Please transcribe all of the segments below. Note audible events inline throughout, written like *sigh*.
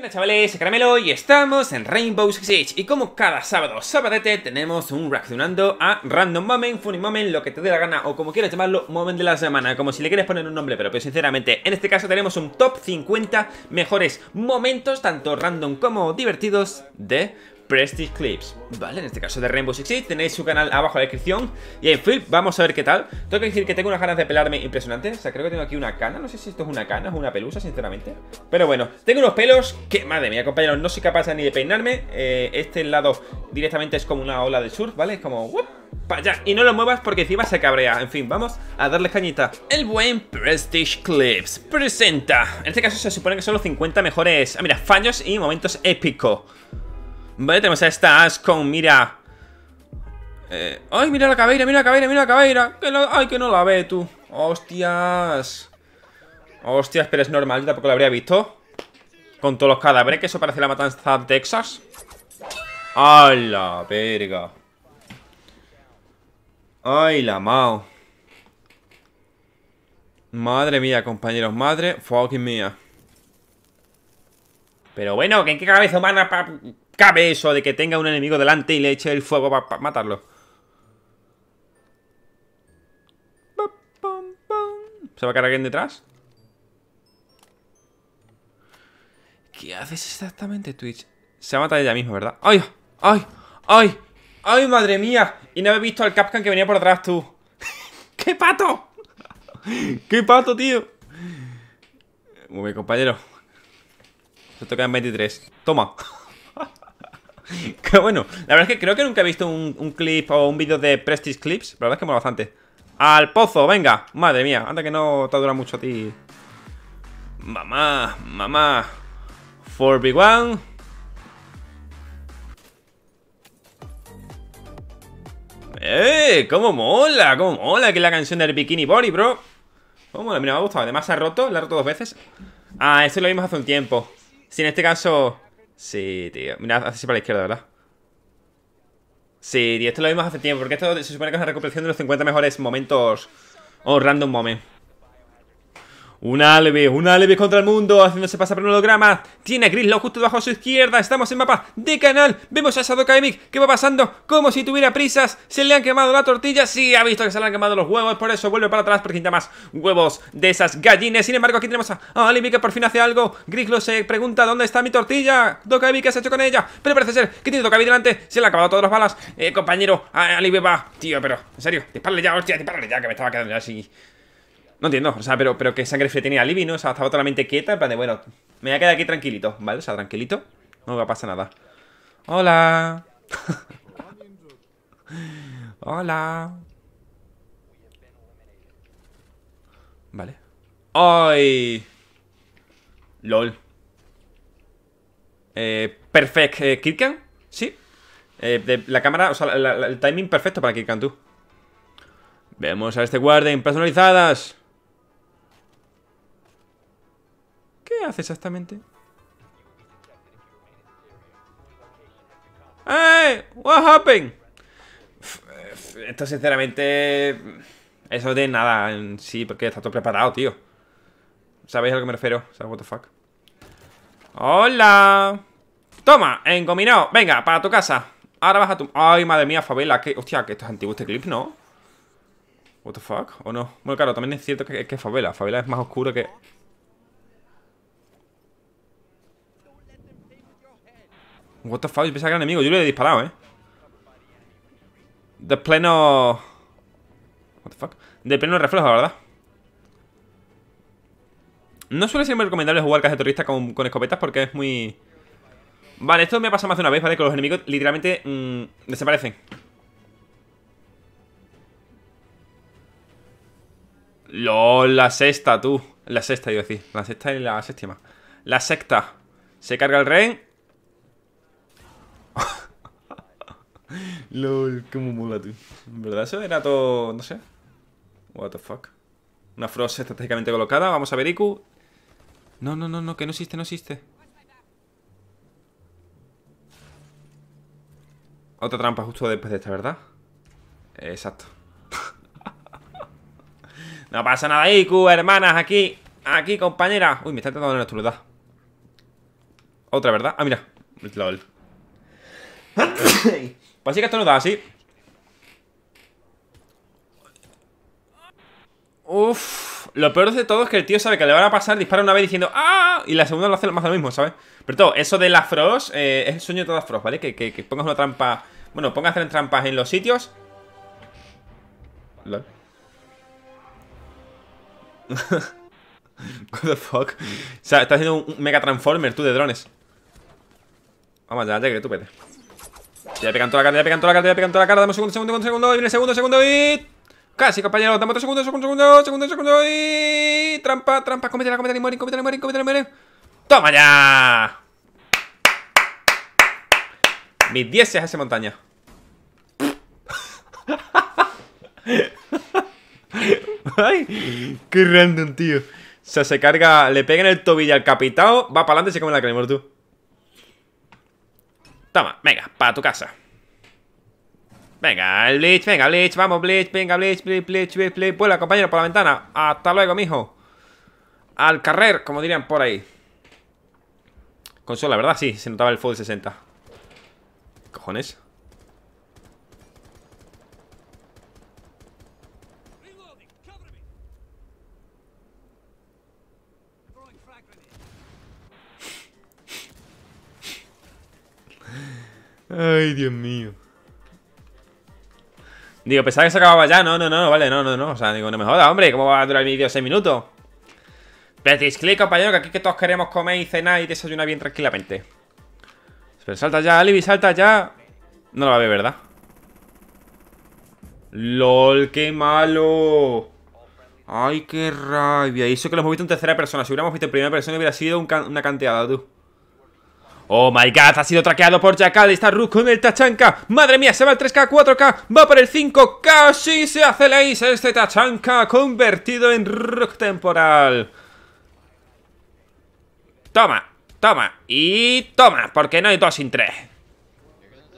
buenas chavales, Caramelo y estamos en Rainbow Six Siege Y como cada sábado, sabadete, tenemos un reaccionando a Random Moment, Funny Moment, lo que te dé la gana O como quieras llamarlo, Moment de la semana, como si le quieres poner un nombre Pero pues sinceramente, en este caso tenemos un top 50 mejores momentos, tanto random como divertidos, de Prestige Clips, ¿vale? En este caso de Rainbow Six tenéis su canal abajo en la descripción y en Flip, vamos a ver qué tal. Tengo que decir que tengo unas ganas de pelarme impresionantes, o sea, creo que tengo aquí una cana, no sé si esto es una cana o una pelusa, sinceramente. Pero bueno, tengo unos pelos que, madre mía, compañeros, no soy capaz ni de peinarme. Eh, este lado directamente es como una ola de surf, ¿vale? Es como... para allá y no lo muevas porque encima se cabrea. En fin, vamos a darle cañita. El buen Prestige Clips presenta. En este caso se supone que son los 50 mejores, ah, mira, fallos y momentos épicos. Vale, tenemos a esta Ascon, mira. Eh, ¡Ay, mira la cabeira, mira la cabeira, mira la cabeira! ¡Ay, que no la ve, tú! ¡Hostias! ¡Hostias, pero es normal, tampoco la habría visto! Con todos los cadáveres, que eso parece la matanza de Texas. ¡Ay, la verga! ¡Ay, la mao! Madre mía, compañeros, madre fucking mía. Pero bueno, que en qué cabeza humana cabe eso de que tenga un enemigo delante y le eche el fuego para matarlo. ¿Se va a caer alguien detrás? ¿Qué haces exactamente, Twitch? Se va a ella misma, ¿verdad? ¡Ay! ¡Ay! ¡Ay! ¡Ay, madre mía! Y no había visto al Capcan que venía por atrás, tú. *laughs* ¡Qué pato! *laughs* ¡Qué pato, tío! Muy bien, compañero. Se toca en 23. Toma. *laughs* que bueno, la verdad es que creo que nunca he visto un, clip o un vídeo de Prestige Clips. La verdad es que mola bastante. ¡Al pozo! ¡Venga! Madre mía, anda que no te dura mucho a ti. Mamá, mamá. 4 b ¡Eh! ¡Cómo mola! ¡Cómo mola! Que la canción del Bikini Body, bro. ¿Cómo mola? me ha gustado. Además, se ha roto. La ha roto dos veces. Ah, eso lo vimos hace un tiempo. Si en este caso Sí, tío. Mira, así para la izquierda, ¿verdad? Sí, tío, esto lo mismo hace tiempo, porque esto se supone que es una recuperación de los 50 mejores momentos. O random moments un alve, un alve contra el mundo, haciéndose pasar por un holograma. Tiene a justo debajo a su izquierda. Estamos en mapa de canal. Vemos a esa Emic que va pasando como si tuviera prisas. Se le han quemado la tortilla. Sí, ha visto que se le han quemado los huevos. Por eso vuelve para atrás porque más huevos de esas gallinas. Sin embargo, aquí tenemos a Alibi que por fin hace algo. Grislo se pregunta dónde está mi tortilla. Doka ¿qué has hecho con ella? Pero parece ser que tiene Doka delante. Se le ha acabado todas las balas. Eh, compañero, Alive va. Tío, pero en serio, Disparale ya, hostia, disparale ya que me estaba quedando así. No entiendo, o sea, pero, pero que sangre fría tenía Libby, ¿no? O sea, estaba totalmente quieta, en plan de, bueno, me voy a quedar aquí tranquilito, ¿vale? O sea, tranquilito, no me pasar nada. ¡Hola! *laughs* ¡Hola! Vale. ¡Ay! LOL. Eh, perfect. Eh, Sí. Eh, la cámara, o sea, el timing perfecto para Kirkan, tú. Vemos a este guardia personalizadas. hace exactamente? ¿Qué ¡Eh! What happened? Esto sinceramente... Eso de nada en sí, porque está todo preparado, tío. ¿Sabéis a lo que me refiero? ¿sabes? what the fuck. ¡Hola! Toma, encominado. Venga, para tu casa. Ahora vas a tu... ¡Ay, madre mía, favela! Que... Hostia, que esto es antiguo este clip, ¿no? What the ¿o no? Bueno, claro, también es cierto que, que favela. Favela es más oscuro que... What the fuck, yo pensaba que enemigo Yo le he disparado, eh De pleno... What the fuck De pleno reflejo, la verdad No suele ser muy recomendable jugar caja turista con, con escopetas Porque es muy... Vale, esto me ha pasado más de una vez, ¿vale? Que los enemigos literalmente mm, desaparecen LOL, la sexta, tú La sexta, yo decir La sexta y la séptima La sexta Se carga el rey. *laughs* LOL, cómo mola tú. verdad, eso era todo. No sé. What the fuck. Una frost estratégicamente colocada. Vamos a ver Iku. No, no, no, no, que no existe, no existe. Otra trampa justo después de esta, ¿verdad? Exacto. *laughs* no pasa nada, Iku, hermanas, aquí. Aquí, compañera. Uy, me está tratando de estructura. Otra, ¿verdad? Ah, mira. LOL sí *coughs* que esto no da así. Uff lo peor de todo es que el tío sabe que le van a pasar, dispara una vez diciendo ¡Ah! Y la segunda lo hace más lo mismo, ¿sabes? Pero todo, eso de la Frost eh, es el sueño de todas Frost, ¿vale? Que, pongas una trampa. Bueno, pongas hacer trampas en los sitios. LOL. *laughs* What the fuck? O sea, estás haciendo un mega transformer tú de drones. Vamos allá, ya que tú pete. Ya pegan toda la carta, ya pegan toda la carta, ya pegan toda la carta. Dame un segundo, segundo, segundo, segundo. Y viene segundo, segundo y. Casi, compañero. Dame otro segundo, segundo, segundo, segundo, segundo y. Trampa, trampa. la comete, y mueren, comete la mueren, comete la mueren. ¡Toma ya! Mis 10 es esa montaña. *laughs* Ay, qué random, tío. O sea, se carga, le pega en el tobillo al capitao, va para adelante y se come la cremor, tú. Toma, venga, para tu casa. Venga, el Bleach, venga, Bleach, vamos, Bleach, venga, Bleach, Bleach, Bleach, Bleach, Bleach. Vuela, compañero, por la ventana. Hasta luego, mijo. Al carrer, como dirían por ahí. Consola, ¿verdad? Sí, se notaba el Fold 60. ¿Qué cojones? Ay, Dios mío. Digo, pensaba que se acababa ya. No, no, no, vale, no, no, no. O sea, digo, no me joda, hombre. ¿Cómo va a durar el vídeo 6 minutos? Pretis clic, compañero, que aquí que todos queremos comer y cenar y desayunar bien tranquilamente. Pero salta ya, Alibi, salta ya. No lo va a ver, ¿verdad? ¡Lol, qué malo! ¡Ay, qué rabia! Y eso que lo hemos visto en tercera persona. Si hubiéramos visto en primera persona hubiera sido una canteada, tú. Oh my god, ha sido traqueado por Jackal. Está Rook con el Tachanka. Madre mía, se va el 3K, 4K. Va por el 5K. Casi se hace la ISA este Tachanka convertido en Rook temporal. Toma, toma y toma. Porque no hay dos sin tres.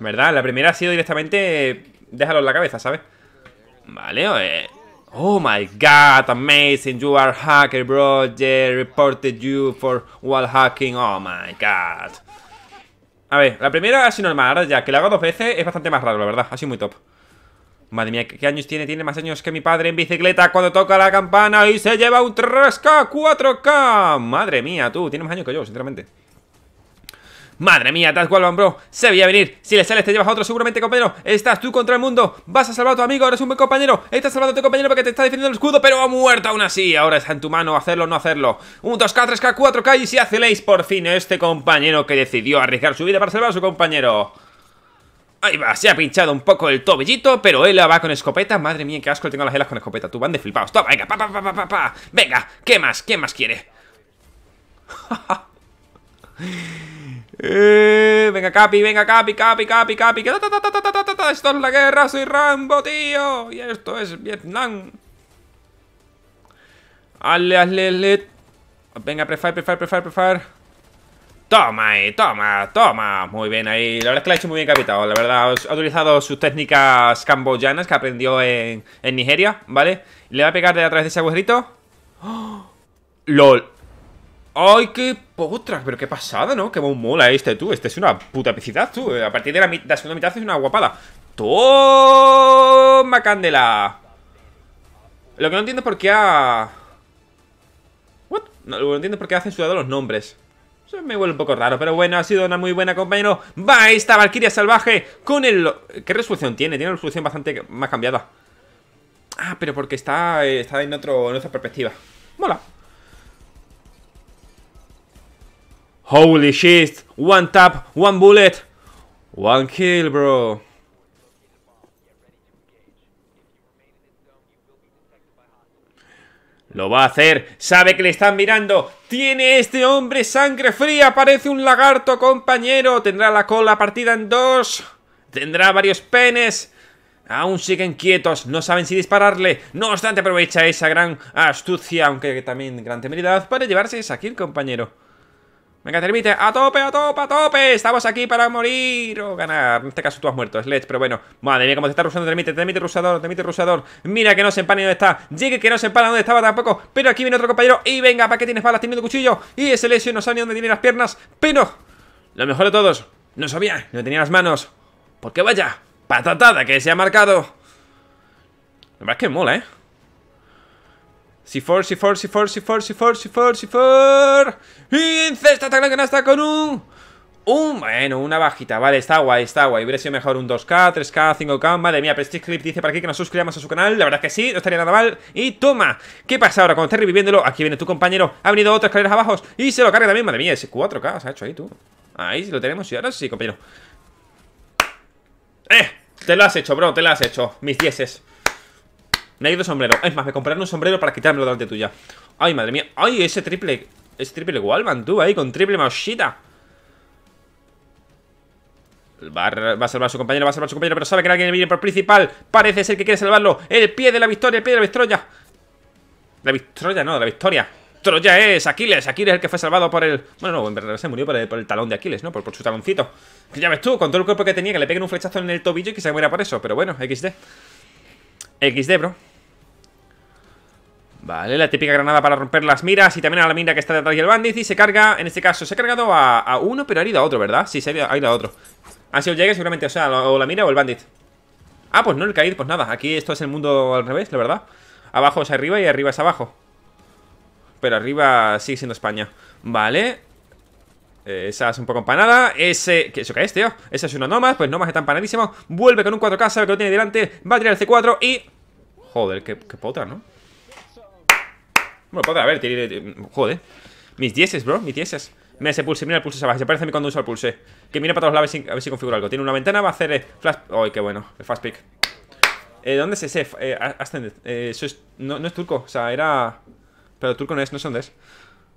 ¿Verdad? La primera ha sido directamente. Déjalo en la cabeza, ¿sabes? Vale, oye. Oh my god, amazing, you are hacker bro, they reported you for wall hacking, oh my god. A ver, la primera así normal, ahora ya, que la hago dos veces es bastante más raro, la verdad, así muy top Madre mía, ¿qué años tiene? Tiene más años que mi padre en bicicleta cuando toca la campana y se lleva un 3K, 4K Madre mía, tú, tienes más años que yo, sinceramente Madre mía, tal cual bro. Se veía venir. Si le sale te llevas a otro seguramente, compañero. Estás tú contra el mundo. Vas a salvar a tu amigo, eres un buen compañero. Estás salvando a tu compañero porque te está defendiendo el escudo, pero ha muerto aún así. Ahora está en tu mano hacerlo o no hacerlo. Un 2K, 3K, 4K y si leis por fin este compañero que decidió arriesgar su vida para salvar a su compañero. Ahí va, se ha pinchado un poco el tobillito, pero él la va con escopeta. Madre mía, qué asco tengo las helas con escopeta. Tú van de flipados. venga, pa, pa, pa, pa, pa. Venga, ¿qué más? ¿Qué más quiere? *laughs* Eh, venga, Capi, venga, Capi, Capi, Capi, Capi. esto es la guerra, soy Rambo, tío. Y esto es Vietnam. Hazle, hazle, hazle. Venga, prefire, prefire, prefire, prefire. Toma ahí, toma, toma. Muy bien ahí. La verdad es que la ha hecho muy bien capitado La verdad, ha utilizado sus técnicas camboyanas que aprendió en, Nigeria, ¿vale? Le va a pegar de atrás de ese agujerito. ¡Oh! ¡Lol! ¡Ay, qué potra! Pero qué pasada, ¿no? Qué mola este, tú. Este es una puta picidad, tú. A partir de la, segunda mitad es una guapada. ¡Toma, candela! Lo que no entiendo es por qué ha... ¿What? No, lo entiendo por qué hacen censurado los nombres. Eso me huele un poco raro, pero bueno, ha sido una muy buena, compañero. ¡Va esta Valkyria salvaje! Con el... ¿Qué resolución tiene? Tiene una resolución bastante más cambiada. Ah, pero porque está, eh, está en, otro, en otra perspectiva. Mola. Holy shit. One tap, one bullet. One kill, bro. Lo va a hacer, sabe que le están mirando Tiene este hombre sangre fría Parece un lagarto, compañero Tendrá la cola partida en dos Tendrá varios penes Aún siguen quietos, no saben si dispararle No obstante aprovecha esa gran astucia Aunque también gran temeridad Para llevarse esa kill, compañero Venga, termite, a tope, a tope, a tope Estamos aquí para morir o ganar En este caso tú has muerto, Sledge, pero bueno Madre mía, cómo te está rusando, termite, termite rusador, termite rusador Mira que no se empana dónde está Llegue que no se empana dónde estaba tampoco Pero aquí viene otro compañero y venga, ¿para qué tienes balas? Tiene un cuchillo Y ese Lesio no sabe ni dónde tiene las piernas Pero, lo mejor de todos No sabía, no tenía las manos Porque vaya, patatada que se ha marcado La verdad es que mola, ¿eh? Si for si for si for si for si for si for. si Incesta Y encesta no está con un... Un... Bueno, una bajita. Vale, está guay, está guay. Hubiera sido mejor un 2K, 3K, 5K. Madre mía, Prestige Clip dice para aquí que nos suscribamos a su canal. La verdad es que sí, no estaría nada mal. Y toma. ¿Qué pasa ahora? Cuando estés reviviéndolo, aquí viene tu compañero. Ha venido otra escaleras abajo y se lo carga también. Madre mía, ese 4K se ha hecho ahí, tú. Ahí lo tenemos y ahora sí, compañero. ¡Eh! Te lo has hecho, bro, te lo has hecho. Mis 10s me ido sombrero. Es más, me compraron un sombrero para quitármelo delante tuya. Ay, madre mía. Ay, ese triple. Ese triple Wallman, tú, ahí, con triple maushita. Va a, salvar a su compañero, va a salvar a su compañero, pero sabe que alguien viene por principal. Parece ser que quiere salvarlo. El pie de la victoria, el pie de la victoria. La victoria, no, la victoria. Troya es Aquiles, Aquiles es el que fue salvado por el... Bueno, no, en verdad se murió por el, talón de Aquiles, ¿no? Por, su taloncito ya ves tú, con todo el cuerpo que tenía, que le peguen un flechazo en el tobillo y que se muera por eso Pero bueno, XD XD, bro Vale, la típica granada para romper las miras y también a la mira que está detrás del bandit y se carga, en este caso, se ha cargado a, uno, pero ha ido a otro, ¿verdad? Sí, se ha ido a otro. Ha sido llegue seguramente, o sea, o la mira o el bandit. Ah, pues no, el caído, pues nada, aquí esto es el mundo al revés, la verdad. Abajo es arriba y arriba es abajo. Pero arriba sigue siendo España. Vale. Eh, esa es un poco empanada. Ese. ¿Qué, ¿Eso qué este, tío? Ese es una nomás, Pues nomás está empanadísimo. Vuelve con un 4K, sabe que lo tiene delante. Va a tirar el C4 y. Joder, qué, qué pota, ¿no? Bueno, podrá haber, tiene, joder. Mis dieces, bro, mis dieces. Mira ese pulse, mira el pulse abajo. Se parece a mí cuando uso el pulse. Que mira para todos lados a ver si, configura algo. Tiene una ventana, va a hacer eh, flash. ¡Ay, qué bueno! El fast pick. Eh, ¿Dónde es ese? Eh, Ascended. Eh, eso es, no, es turco, o sea, era. Pero turco no es, no sé dónde es.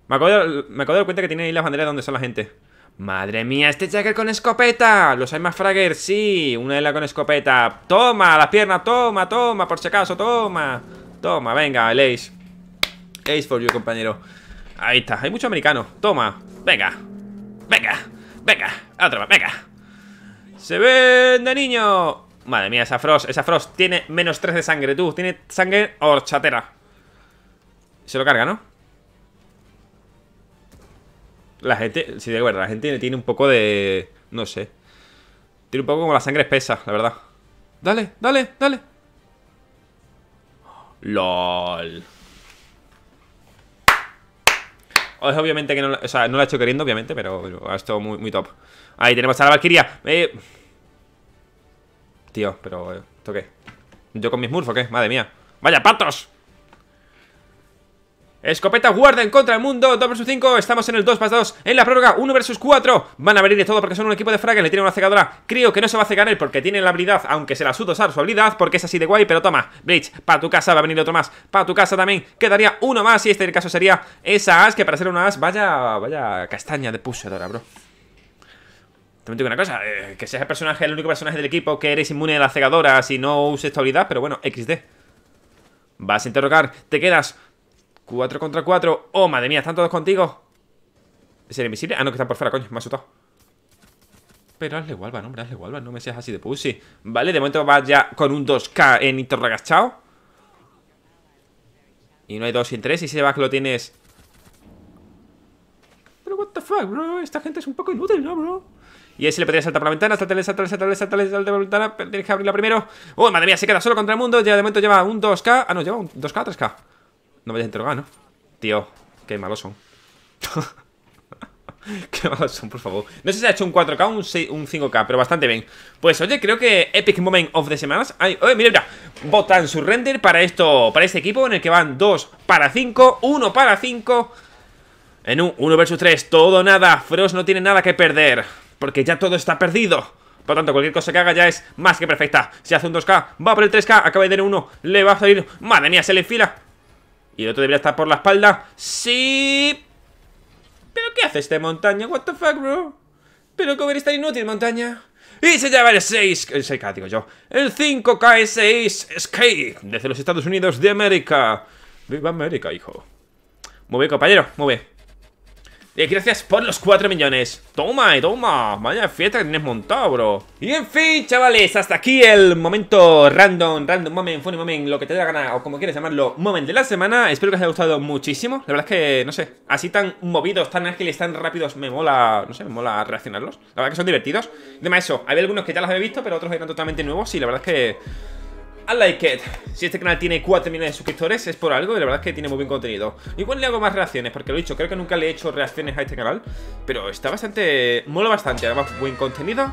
Me acabo, de, me acabo de cuenta que tiene ahí las banderas donde son la gente. ¡Madre mía! ¡Este Jagger con escopeta! ¡Los hay más Fragger! ¡Sí! Una de la con escopeta. ¡Toma! Las piernas, toma, toma, por si acaso, toma. Toma, venga, el Ace. Ace for you, compañero Ahí está, hay mucho americano Toma, venga Venga, venga, otra vez, venga Se vende, niño Madre mía, esa Frost, esa Frost Tiene menos 3 de sangre, tú, tiene sangre horchatera Se lo carga, ¿no? La gente, sí, de verdad la gente tiene un poco de... No sé Tiene un poco como la sangre espesa, la verdad Dale, dale, dale LOL es obviamente que no, o sea, no la he hecho queriendo, obviamente, pero, ha estado muy, muy top. Ahí tenemos a la Valkyria. Eh, tío, pero... Eh, ¿Esto qué? ¿Yo con mis murfos o qué? Madre mía. ¡Vaya patos! Escopeta guarda en contra del mundo 2 vs 5, estamos en el 2 más 2 En la prórroga, 1 vs 4 Van a venir de todo porque son un equipo de fraga Le tiene una cegadora, creo que no se va a cegar él Porque tiene la habilidad, aunque se la suda usar su habilidad Porque es así de guay, pero toma, Bridge, para tu casa Va a venir otro más, para tu casa también Quedaría uno más y este el caso sería esa as Que para ser una as, vaya, vaya castaña de pushadora, bro también digo una cosa, eh, que seas el personaje, el único personaje del equipo que eres inmune a la cegadora Si no uses tu habilidad, pero bueno, XD. Vas a interrogar, te quedas 4 contra 4. ¡Oh, madre mía! ¿Están todos contigo? ¿Es invisible? Ah, no, que están por fuera, coño. Me ha asustado. Pero hazle Walvan, hombre, hazle Walvan. No me seas así de pussy. Vale, de momento va ya con un 2K en regachado. Y no hay 2 sin 3. Y si va que lo tienes... Pero what the fuck, bro. Esta gente es un poco inútil, ¿no, bro? Y ahí le podría saltar por la ventana, saltarle, saltarle, saltarle, saltarle, saltarle la ventana. Tienes que abrirla primero. ¡Oh, madre mía! Se queda solo contra el mundo. Ya de momento lleva un 2K. Ah, no, lleva un 2K, 3K. No vayas a interrogar, ¿no? Tío, qué malos son. *laughs* Qué malos son, por favor No sé si ha hecho un 4K un, un 5K, pero bastante bien Pues oye, creo que Epic Moment of the Semanas Ay, oye, mira, mira Botan Surrender para esto, para este equipo En el que van 2 para 5, 1 para 5 En un 1 vs 3 Todo nada, Frost no tiene nada que perder Porque ya todo está perdido por lo tanto, cualquier cosa que haga ya es más que perfecta Si hace un 2K, va por el 3K, acaba de tener uno Le va a salir, madre mía, se le enfila y el otro debería estar por la espalda. ¡Sí! ¿Pero qué hace este montaña? What the fuck, bro? ¿Pero cómo eres tan inútil, montaña? Y se lleva el 6... El 6K, digo yo. El 5K6 skate Desde los Estados Unidos de América. Viva América, hijo. Muy bien, compañero. Muy bien gracias por los 4 millones Toma, y eh, toma Vaya fiesta que tienes montado, bro Y en fin, chavales Hasta aquí el momento random Random moment, funny moment Lo que te dé la gana O como quieras llamarlo Moment de la semana Espero que os haya gustado muchísimo La verdad es que, no sé Así tan movidos, tan ágiles, tan rápidos Me mola, no sé, me mola reaccionarlos La verdad que son divertidos Además eso, había algunos que ya los había visto Pero otros eran totalmente nuevos Y la verdad es que al like it. Si este canal tiene 4 millones de suscriptores es por algo y la verdad es que tiene muy buen contenido. Igual le hago más reacciones, porque lo he dicho, creo que nunca le he hecho reacciones a este canal. Pero está bastante... mola bastante, además buen contenido.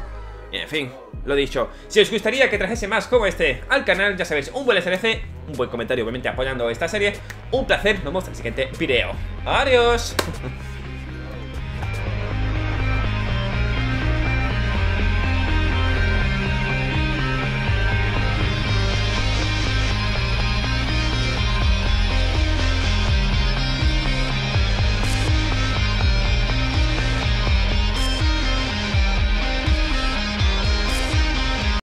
en fin, lo dicho. Si os gustaría que trajese más como este al canal, ya sabéis, un buen SRC, un buen comentario, obviamente apoyando esta serie. Un placer, nos vemos en el siguiente video. Adiós. *laughs*